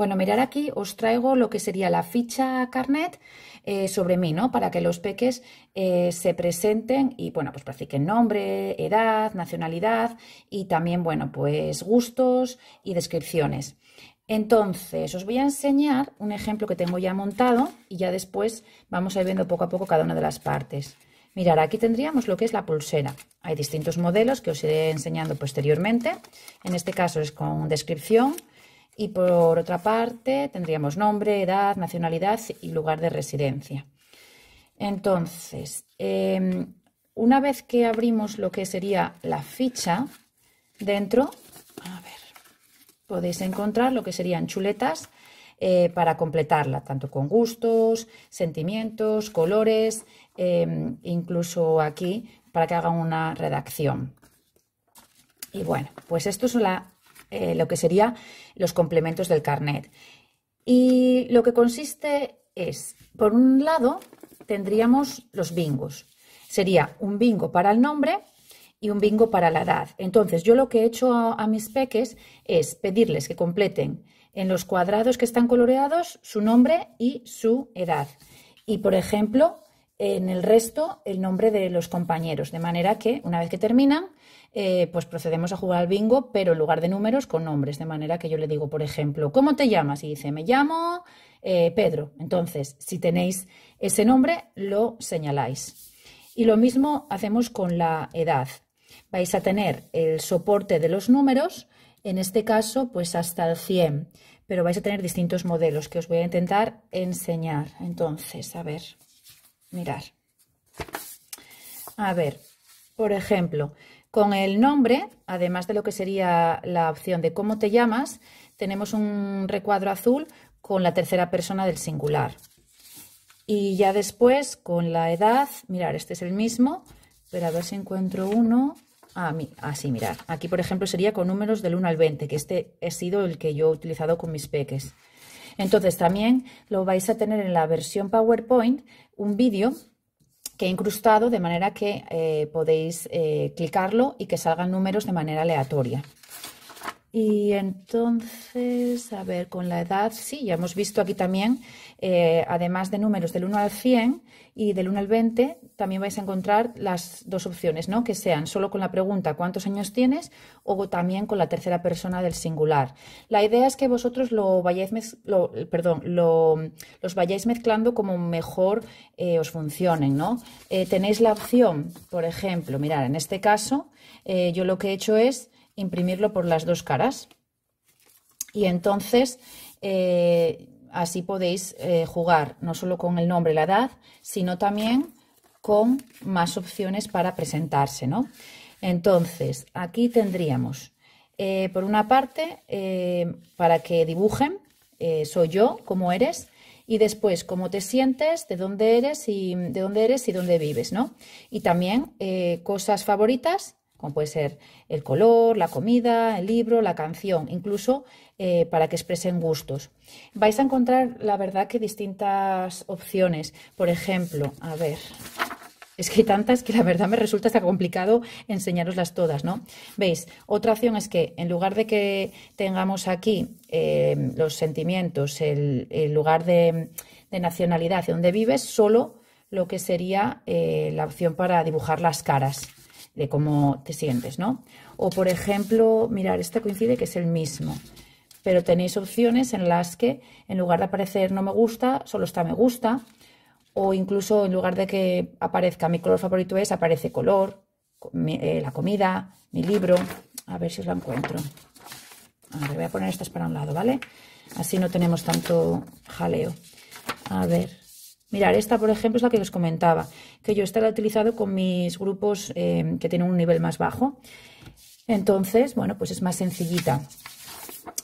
Bueno, mirar aquí os traigo lo que sería la ficha carnet eh, sobre mí, ¿no? Para que los peques eh, se presenten y, bueno, pues practiquen nombre, edad, nacionalidad y también, bueno, pues gustos y descripciones. Entonces, os voy a enseñar un ejemplo que tengo ya montado y ya después vamos a ir viendo poco a poco cada una de las partes. Mirar, aquí tendríamos lo que es la pulsera. Hay distintos modelos que os iré enseñando posteriormente. En este caso es con descripción y por otra parte, tendríamos nombre, edad, nacionalidad y lugar de residencia. Entonces, em, una vez que abrimos lo que sería la ficha, dentro, a ver, podéis encontrar lo que serían chuletas eh, para completarla, tanto con gustos, sentimientos, colores, em, incluso aquí para que haga una redacción. Y bueno, pues esto es la eh, lo que serían los complementos del carnet. Y lo que consiste es, por un lado, tendríamos los bingos. Sería un bingo para el nombre y un bingo para la edad. Entonces, yo lo que he hecho a mis peques es pedirles que completen en los cuadrados que están coloreados su nombre y su edad. Y, por ejemplo, en el resto el nombre de los compañeros, de manera que una vez que terminan, eh, pues procedemos a jugar al bingo, pero en lugar de números con nombres, de manera que yo le digo, por ejemplo, ¿cómo te llamas? Y dice, me llamo eh, Pedro. Entonces, si tenéis ese nombre, lo señaláis. Y lo mismo hacemos con la edad. Vais a tener el soporte de los números, en este caso, pues hasta el 100, pero vais a tener distintos modelos que os voy a intentar enseñar. Entonces, a ver mirar. A ver, por ejemplo, con el nombre, además de lo que sería la opción de cómo te llamas, tenemos un recuadro azul con la tercera persona del singular. Y ya después, con la edad, mirar, este es el mismo, pero a ver si encuentro uno. Ah, así, ah, mirar. Aquí, por ejemplo, sería con números del 1 al 20, que este ha sido el que yo he utilizado con mis peques. Entonces también lo vais a tener en la versión PowerPoint un vídeo que he incrustado de manera que eh, podéis eh, clicarlo y que salgan números de manera aleatoria. Y entonces, a ver, con la edad, sí, ya hemos visto aquí también, eh, además de números del 1 al 100 y del 1 al 20, también vais a encontrar las dos opciones, ¿no? Que sean solo con la pregunta ¿cuántos años tienes? o también con la tercera persona del singular. La idea es que vosotros lo vayáis, lo, perdón, lo, los vayáis mezclando como mejor eh, os funcionen, ¿no? Eh, tenéis la opción, por ejemplo, mirar, en este caso, yo lo que he hecho es imprimirlo por las dos caras. Y entonces eh, así podéis eh, jugar no solo con el nombre, la edad, sino también con más opciones para presentarse, ¿no? Entonces, aquí tendríamos, eh, por una parte, para que dibujen, soy yo, cómo eres, y después cómo te sientes, de dónde eres y de dónde eres y dónde vives, ¿no? Y también cosas favoritas como puede ser el color, la comida, el libro, la canción, incluso eh, para que expresen gustos. Vais a encontrar, la verdad, que distintas opciones. Por ejemplo, a ver, es que hay tantas que la verdad me resulta hasta complicado enseñaroslas todas, ¿no? ¿Veis? Otra opción es que en lugar de que tengamos aquí eh, los sentimientos, el, lugar de, nacionalidad y donde vives, solo lo que sería eh, la opción para dibujar las caras de cómo te sientes, ¿no? O por ejemplo, mirar, este coincide que es el mismo, pero tenéis opciones en las que en lugar de aparecer no me gusta, solo está me gusta, o incluso en lugar de que aparezca mi color favorito es, aparece color, eh, la comida, mi libro, a ver si os lo encuentro. A ver, voy a poner estas para un lado, ¿vale? Así no tenemos tanto jaleo. A ver, Mirar, esta por ejemplo es la que os comentaba, que yo esta la he utilizado con mis grupos eh, que tienen un nivel más bajo. Entonces, bueno, pues es más sencillita.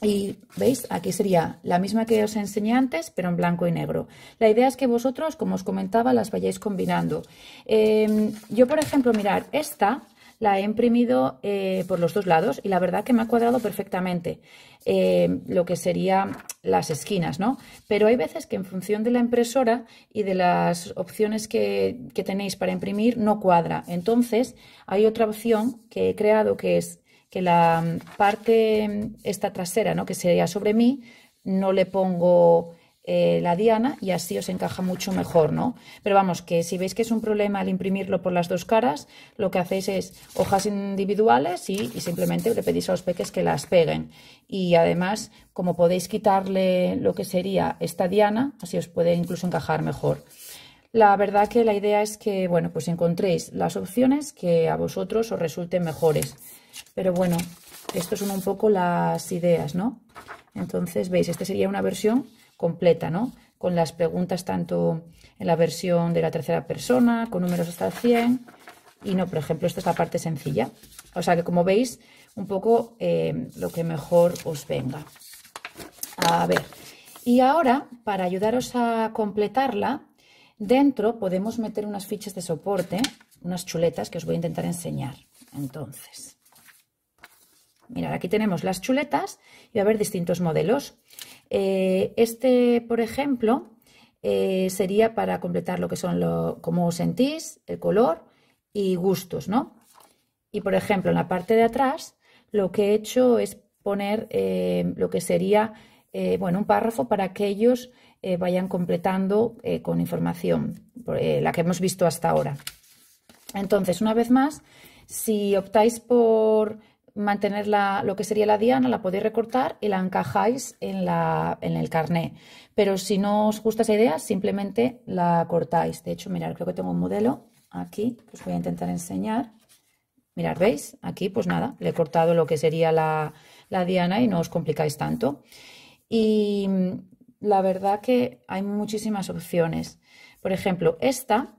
Y veis, aquí sería la misma que os enseñé antes, pero en blanco y negro. La idea es que vosotros, como os comentaba, las vayáis combinando. Eh, yo, por ejemplo, mirar esta la he imprimido eh, por los dos lados y la verdad que me ha cuadrado perfectamente eh, lo que serían las esquinas, ¿no? Pero hay veces que en función de la impresora y de las opciones que, que tenéis para imprimir no cuadra. Entonces hay otra opción que he creado que es que la parte mm, esta trasera, ¿no? Que sería sobre mí, no le pongo eh, la diana y así os encaja mucho mejor, ¿no? Pero vamos, que si veis que es un problema al imprimirlo por las dos caras, lo que hacéis es hojas individuales y, simplemente le pedís a los peques que las peguen. Y además, como podéis quitarle lo que sería esta diana, así os puede incluso encajar mejor. La verdad que la idea es que, bueno, pues encontréis las opciones que a vosotros os resulten mejores. Pero bueno, esto son un poco las ideas, ¿no? Entonces, veis, esta sería una versión completa, ¿no? Con las preguntas tanto en la versión de la tercera persona, con números hasta 100 y no, por ejemplo, esta es la parte sencilla. O sea que como veis, un poco eh, lo que mejor os venga. A ver, y ahora para ayudaros a completarla, dentro podemos meter unas fichas de soporte, unas chuletas que os voy a intentar enseñar. Entonces, mirad, aquí tenemos las chuletas y va a haber distintos modelos. Eh, este, por ejemplo, eh, sería para completar lo que son lo, cómo os sentís, el color y gustos, ¿no? Y por ejemplo, en la parte de atrás, lo que he hecho es poner eh, lo que sería, bueno, un párrafo para que ellos vayan completando con información, la que hemos visto hasta ahora. Entonces, una vez más, si optáis por mantener la, lo que sería la diana, la podéis recortar y la encajáis en, el carné. Pero si no os gusta esa idea, simplemente la cortáis. De hecho, mirad, creo que tengo un modelo aquí, os voy a intentar enseñar. Mirad, ¿veis? Aquí, pues nada, le he cortado lo que sería la, la diana y no os complicáis tanto. Y la verdad que hay muchísimas opciones. Por ejemplo, esta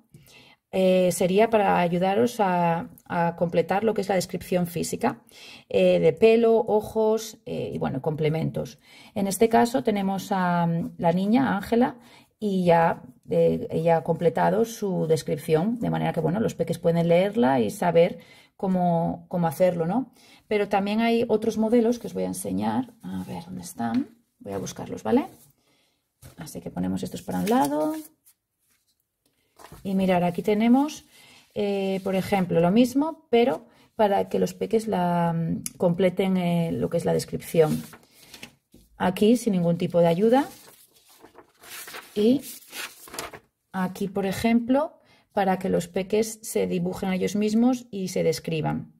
eh, sería para ayudaros a, completar lo que es la descripción física eh, de pelo, ojos eh, y bueno, complementos. En este caso tenemos a mm, la niña Ángela y ya ella ha completado su descripción, de manera que bueno, los peques pueden leerla y saber cómo, cómo hacerlo, ¿no? Pero también hay otros modelos que os voy a enseñar. A ver dónde están. Voy a buscarlos, ¿vale? Así que ponemos estos para un lado, y mirar, aquí tenemos, eh, por ejemplo, lo mismo, pero para que los peques la, mm, completen eh, lo que es la descripción. Aquí, sin ningún tipo de ayuda. Y aquí, por ejemplo, para que los peques se dibujen a ellos mismos y se describan.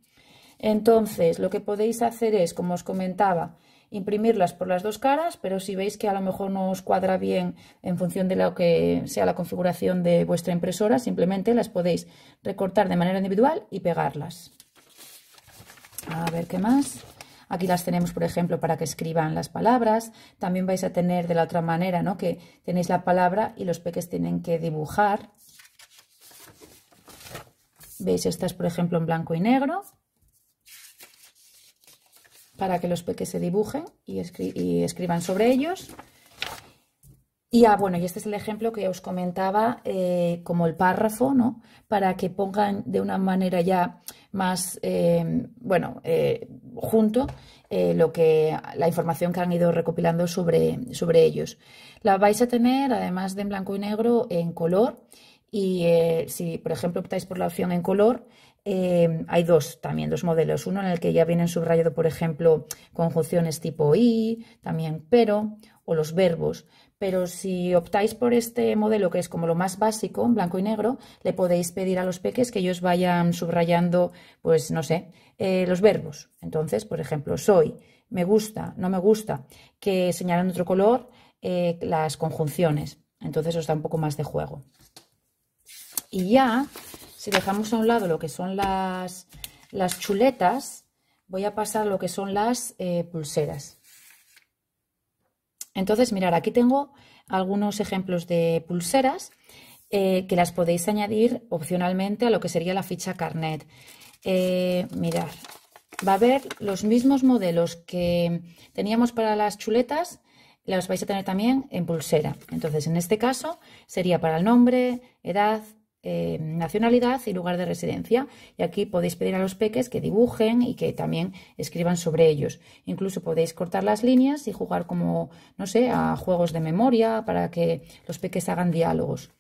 Entonces, lo que podéis hacer es, como os comentaba, imprimirlas por las dos caras, pero si veis que a lo mejor no os cuadra bien en función de lo que sea la configuración de vuestra impresora, simplemente las podéis recortar de manera individual y pegarlas. A ver qué más. Aquí las tenemos, por ejemplo, para que escriban las palabras. También vais a tener de la otra manera, ¿no? Que tenéis la palabra y los peques tienen que dibujar. Veis estas, por ejemplo, en blanco y negro para que los peques se dibujen y, escriban sobre ellos. Y ah, bueno, y este es el ejemplo que os comentaba eh, como el párrafo, ¿no? Para que pongan de una manera ya más, eh, bueno, eh, junto lo que, la información que han ido recopilando sobre, sobre ellos. La vais a tener, además de en blanco y negro, en color. Y si, por ejemplo, optáis por la opción en color, Em, hay dos también, dos modelos. Uno en el que ya vienen subrayado, por ejemplo, conjunciones tipo y, también pero, o los verbos. Pero si optáis por este modelo, que es como lo más básico, en blanco y negro, le podéis pedir a los peques que ellos vayan subrayando, pues no sé, eh, los verbos. Entonces, por ejemplo, soy, me gusta, no me gusta, que señalan otro color eh, las conjunciones. Entonces os da un poco más de juego. Y ya si dejamos a un lado lo que son las, chuletas, voy a pasar lo que son las eh, pulseras. Entonces, mirar, aquí tengo algunos ejemplos de pulseras eh, que las podéis añadir opcionalmente a lo que sería la ficha carnet. Eh, mirar, va a haber los mismos modelos que teníamos para las chuletas, las vais a tener también en pulsera. Entonces, en este caso, sería para el nombre, edad, eh, nacionalidad y lugar de residencia. Y aquí podéis pedir a los peques que dibujen y que también escriban sobre ellos. Incluso podéis cortar las líneas y jugar como, no sé, a juegos de memoria para que los peques hagan diálogos.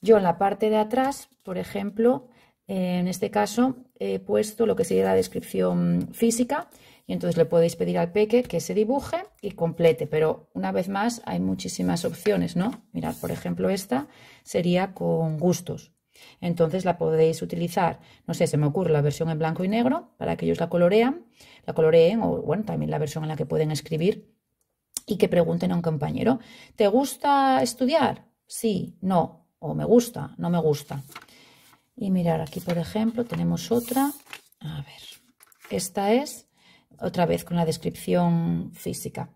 Yo en la parte de atrás, por ejemplo, eh, en este caso he puesto lo que sería la descripción física y entonces le podéis pedir al peque que se dibuje y complete, pero una vez más hay muchísimas opciones, ¿no? Mirad, por ejemplo, esta sería con gustos. Entonces la podéis utilizar, no sé, se me ocurre la versión en blanco y negro para que ellos la colorean, la coloreen o bueno, también la versión en la que pueden escribir y que pregunten a un compañero, ¿te gusta estudiar? Sí, no, o me gusta, no me gusta. Y mirar aquí, por ejemplo, tenemos otra, a ver, esta es otra vez con la descripción física.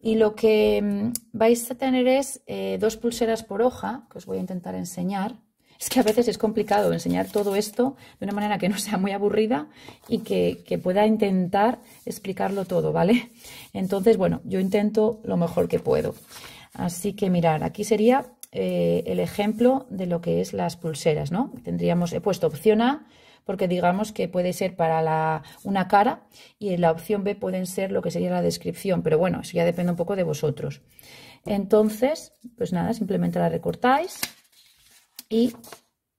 Y lo que mm, vais a tener es eh, dos pulseras por hoja, que os voy a intentar enseñar. Es que a veces es complicado enseñar todo esto de una manera que no sea muy aburrida y que, pueda intentar explicarlo todo, ¿vale? Entonces, bueno, yo intento lo mejor que puedo. Así que mirar, aquí sería eh, el ejemplo de lo que es las pulseras, ¿no? Tendríamos, he puesto opción A, porque digamos que puede ser para la, una cara y en la opción B pueden ser lo que sería la descripción, pero bueno, eso ya depende un poco de vosotros. Entonces, pues nada, simplemente la recortáis y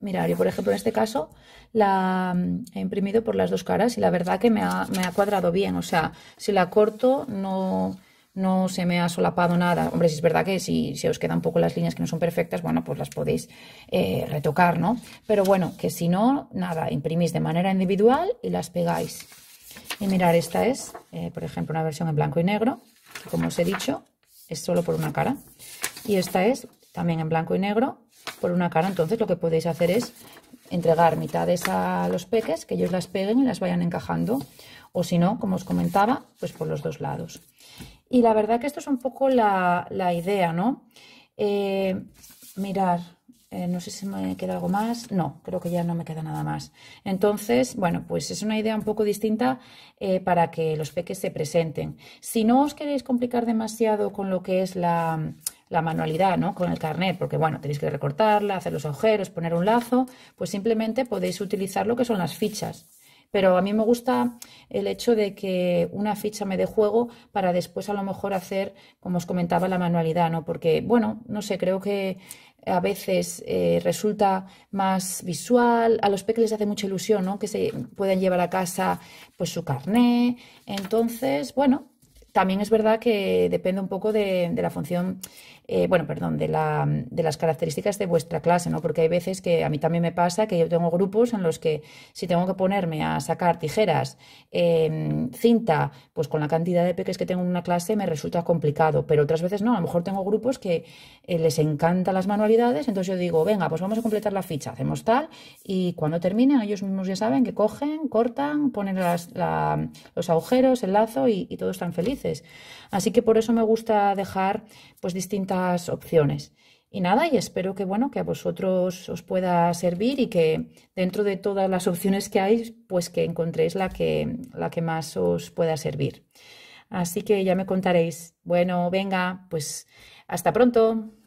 Mira, yo por ejemplo en este caso la he imprimido por las dos caras y la verdad que me ha, me ha, cuadrado bien. O sea, si la corto no, no se me ha solapado nada. Hombre, si es verdad que si os quedan un poco las líneas que no son perfectas, bueno, pues las podéis eh, retocar, ¿no? Pero bueno, que si no, nada, imprimís de manera individual y las pegáis. Y mirar, esta es, eh, por ejemplo, una versión en blanco y negro, como os he dicho, es solo por una cara. Y esta es también en blanco y negro, por una cara. Entonces lo que podéis hacer es entregar mitades a los peques, que ellos las peguen y las vayan encajando. O si no, como os comentaba, pues por los dos lados. Y la verdad que esto es un poco la, idea, ¿no? Eh, mirar, eh, no sé si me queda algo más. No, creo que ya no me queda nada más. Entonces, bueno, pues es una idea un poco distinta eh, para que los peques se presenten. Si no os queréis complicar demasiado con lo que es la, la manualidad, ¿no? Con el carnet, porque bueno, tenéis que recortarla, hacer los agujeros, poner un lazo, pues simplemente podéis utilizar lo que son las fichas. Pero a mí me gusta el hecho de que una ficha me dé juego para después a lo mejor hacer, como os comentaba, la manualidad, ¿no? Porque, bueno, no sé, creo que a veces eh, resulta más visual, a los peques les hace mucha ilusión, ¿no? Que se puedan llevar a casa pues su carné. Entonces, bueno, también es verdad que depende un poco de, la función, eh, bueno, perdón, de, las características de vuestra clase, ¿no? Porque hay veces que a mí también me pasa que yo tengo grupos en los que si tengo que ponerme a sacar tijeras, em, cinta, pues con la cantidad de peques que tengo en una clase me resulta complicado, pero otras veces no, a lo mejor tengo grupos que eh, les encantan las manualidades, entonces yo digo, venga, pues vamos a completar la ficha, hacemos tal, y cuando terminan ellos mismos ya saben que cogen, cortan, ponen los agujeros, el lazo y todos están felices. Así que por eso me gusta dejar pues distintas opciones. Y nada, y espero que bueno, que a vosotros os pueda servir y que dentro de todas las opciones que hay, pues que encontréis la que, la que más os pueda servir. Así que ya me contaréis. Bueno, venga, pues hasta pronto.